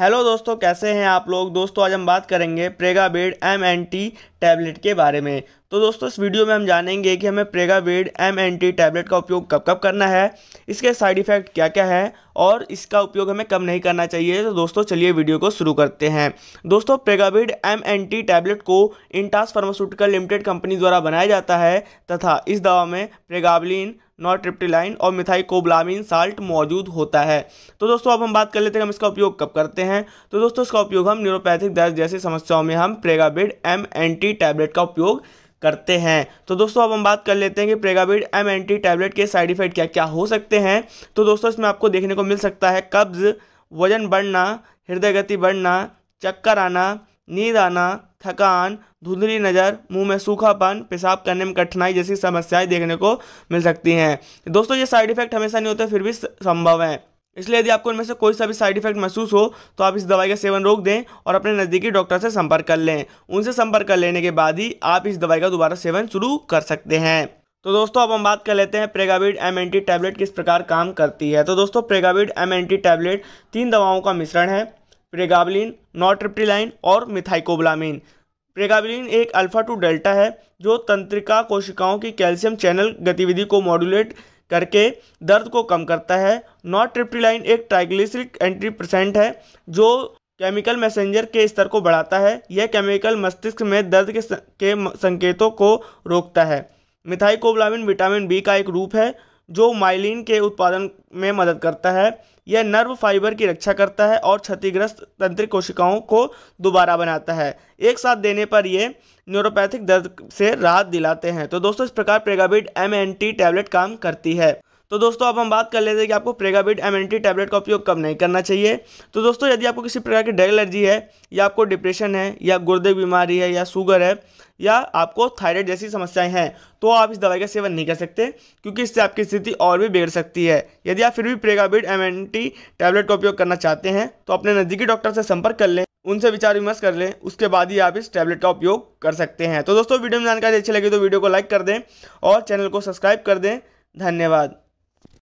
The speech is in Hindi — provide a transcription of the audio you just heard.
हेलो दोस्तों कैसे हैं आप लोग दोस्तों आज हम बात करेंगे Pregabid M N T tablet के बारे में तो दोस्तों इस वीडियो में हम जानेंगे कि हमें Pregabid M N T tablet का उपयोग कब कब करना है इसके साइड इफ़ेक्ट क्या क्या है और इसका उपयोग हमें कब नहीं करना चाहिए तो दोस्तों चलिए वीडियो को शुरू करते हैं दोस्तों Pregabid M N T tablet को इंटास फार्मास्यूटिकल लिमिटेड कंपनी द्वारा बनाया जाता है तथा इस दवा में प्रेगाबलिन नॉट्रिप्टिलाइन और मिथाई कोबलामिन साल्ट मौजूद होता है तो दोस्तों अब हम बात कर लेते हैं हम इसका उपयोग कब करते हैं तो दोस्तों इसका उपयोग हम न्यूरोपैथिक दर्द जैसी समस्याओं में हम Pregabid M N T tablet का उपयोग करते हैं तो दोस्तों अब हम बात कर लेते हैं कि Pregabid M N T tablet के साइड इफेक्ट क्या क्या हो सकते हैं तो दोस्तों इसमें आपको देखने को मिल सकता है कब्ज़ वजन बढ़ना हृदय गति बढ़ना चक्कर आना नींद आना थकान धुंधली नज़र मुंह में सूखापन पेशाब करने में कठिनाई जैसी समस्याएं देखने को मिल सकती हैं दोस्तों ये साइड इफेक्ट हमेशा नहीं होते फिर भी संभव हैं इसलिए यदि आपको इनमें से कोई सा भी साइड इफेक्ट महसूस हो तो आप इस दवाई का सेवन रोक दें और अपने नज़दीकी डॉक्टर से संपर्क कर लें उनसे संपर्क कर लेने के बाद ही आप इस दवाई का दोबारा सेवन शुरू कर सकते हैं तो दोस्तों अब हम बात कर लेते हैं Pregabid M N T tablet किस प्रकार काम करती है तो दोस्तों Pregabid M N T tablet तीन दवाओं का मिश्रण है प्रेगाबलिन नॉट्रिप्टिलाइन और मिथाइकोब्लामिन प्रेगाबलिन एक अल्फा टू डेल्टा है जो तंत्रिका कोशिकाओं की कैल्शियम चैनल गतिविधि को मॉड्यूलेट करके दर्द को कम करता है नॉट्रिप्टिलाइन ट्रिप्टिलाइन एक ट्राइग्लिसरिक एंट्री प्रसेंट है जो केमिकल मैसेंजर के स्तर को बढ़ाता है यह केमिकल मस्तिष्क में दर्द के, के संकेतों को रोकता है मिथाइकोब्लामिन विटामिन बी का एक रूप है जो माइलिन के उत्पादन में मदद करता है यह नर्व फाइबर की रक्षा करता है और क्षतिग्रस्त तंत्रिक कोशिकाओं को दोबारा बनाता है एक साथ देने पर यह न्यूरोपैथिक दर्द से राहत दिलाते हैं तो दोस्तों इस प्रकार Pregabid M N T tablet काम करती है तो दोस्तों अब हम बात कर लेते हैं कि आपको प्रेगाबिट एमेनिटी टैबलेट का उपयोग कब नहीं करना चाहिए तो दोस्तों यदि आपको किसी प्रकार की डग एलर्जी है या आपको डिप्रेशन है या गुर्दे बीमारी है या शुगर है या आपको थायराइड जैसी समस्याएं हैं तो आप इस दवाई का सेवन नहीं कर सकते क्योंकि इससे आपकी स्थिति और भी बिगड़ सकती है यदि आप फिर भी प्रेगाबिट एमेनिटी टैबलेट का उपयोग करना चाहते हैं तो अपने नज़दीकी डॉक्टर से संपर्क कर लें उनसे विचार विमर्श कर लें उसके बाद ही आप इस टैबलेट का उपयोग कर सकते हैं तो दोस्तों वीडियो में जानकारी अच्छी लगी तो वीडियो को लाइक कर दें और चैनल को सब्सक्राइब कर दें धन्यवाद